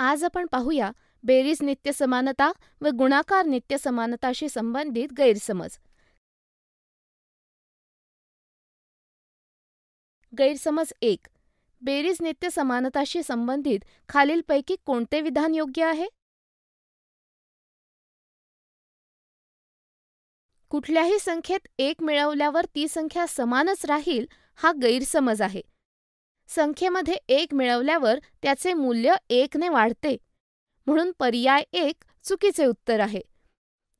आज आपण पाहूया बेरीज समानता व गुणाकार नित्य समानताशी संबंधित गैरसमज गैरसमज एक बेरीज समानताशी संबंधित खालीलपैकी कोणते विधान योग्य आहे कुठल्याही संख्येत एक मिळवल्यावर ती संख्या समानच राहील हा गैरसमज आहे संख्येमध्ये एक मिळवल्यावर त्याचे मूल्य एकने वाढते म्हणून पर्याय एक चुकीचे उत्तर आहे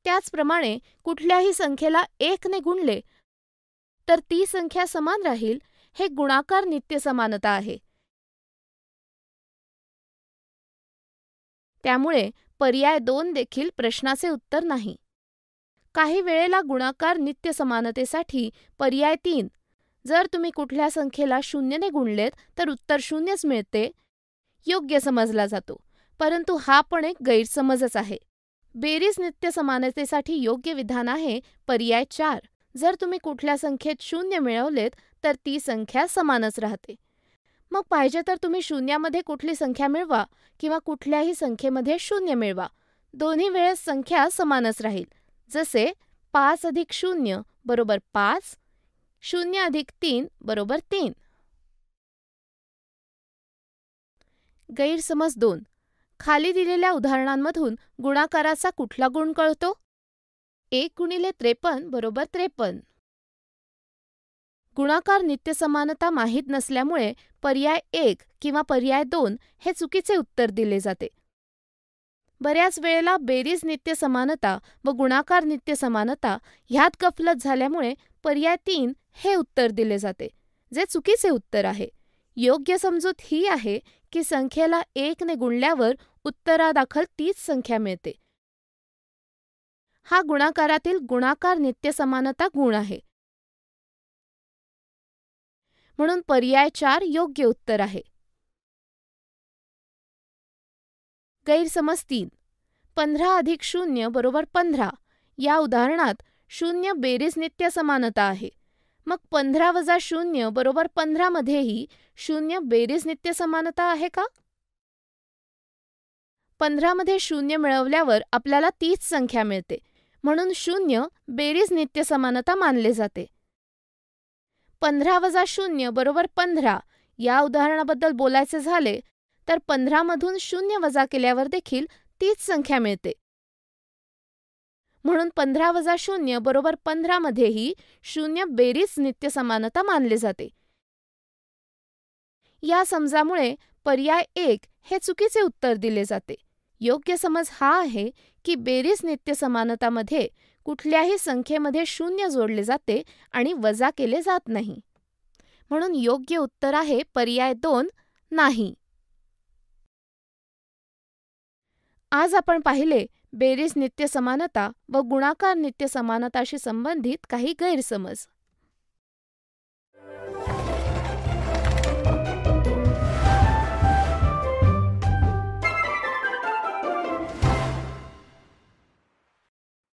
त्याचप्रमाणे कुठल्याही संख्येला एकने गुणले तर ती संख्या समान राहील हे गुणाकार नित्य समानता आहे त्यामुळे पर्याय दोन देखील प्रश्नाचे उत्तर नाही काही वेळेला गुणाकार नित्य समानतेसाठी पर्याय तीन जर तुम्ही कुठल्या संख्येला शून्यने गुणलेत तर उत्तर शून्यच मिळते योग्य समजला जातो परंतु हा पण एक गैरसमजच आहे बेरीज नित्य समानतेसाठी योग्य विधान आहे पर्याय चार जर तुम्ही कुठल्या संख्येत शून्य मिळवलेत तर ती संख्या समानच राहते मग पाहिजे तर तुम्ही शून्यामध्ये कुठली संख्या मिळवा किंवा कुठल्याही संख्येमध्ये शून्य मिळवा दोन्ही वेळेस संख्या समानच राहील जसे पाच अधिक शून्य बरोबर पाच शून्य अधिक तीन बरोबर तीन गैरसमज दोन खाली दिलेल्या उदाहरणांमधून गुणाकाराचा कुठला गुण कळतो एक गुणिले त्रेपन्न बरोबर त्रेपन्न गुणाकार नित्यसमानता माहीत नसल्यामुळे पर्याय एक किंवा पर्याय दोन हे चुकीचे उत्तर दिले जाते बऱ्याच वेळेला बेरीज नित्य समानता व गुणाकार नित्य समानता ह्यात गफलत झाल्यामुळे पर्याय तीन हे उत्तर दिले जाते जे चुकीचे उत्तर आहे योग्य समजूत ही आहे की संख्येला एकने गुणल्यावर उत्तरादाखल तीच संख्या मिळते हा गुणाकारातील गुणाकार नित्य समानता गुण आहे म्हणून पर्याय चार योग्य उत्तर आहे गैरसमज तीन पंधरा अधिक शून्य बरोबर पंधरा या उदाहरणात शून्य बेरीज नित्य समानता आहे मग पंधरा वजा शून्य बरोबर पंधरामध्येही शून्य बेरीज नित्य समानता आहे का पंधरामध्ये शून्य मिळवल्यावर आपल्याला तीच संख्या मिळते म्हणून शून्य बेरीज नित्य समानता मानले जाते पंधरा वजा शून्य बरोबर पंधरा या उदाहरणाबद्दल बोलायचे झाले तर पंधरामधून शून्य वजा केल्यावर देखील तीच संख्या मिळते म्हणून पंधरा वजा शून्य बरोबर पंधरामध्येही शून्य बेरीज नित्य समानता मानले जाते या समजामुळे पर्याय एक हे चुकीचे उत्तर दिले जाते योग्य समज हा आहे की बेरीज नित्य समानतामध्ये कुठल्याही संख्येमध्ये शून्य जोडले जाते आणि वजा केले जात नाही म्हणून योग्य उत्तर आहे पर्याय दोन नाही आज आपण पाहिले बेरीज नित्य समानता व गुणाकार नित्य समानताशी संबंधित काही गैरसमज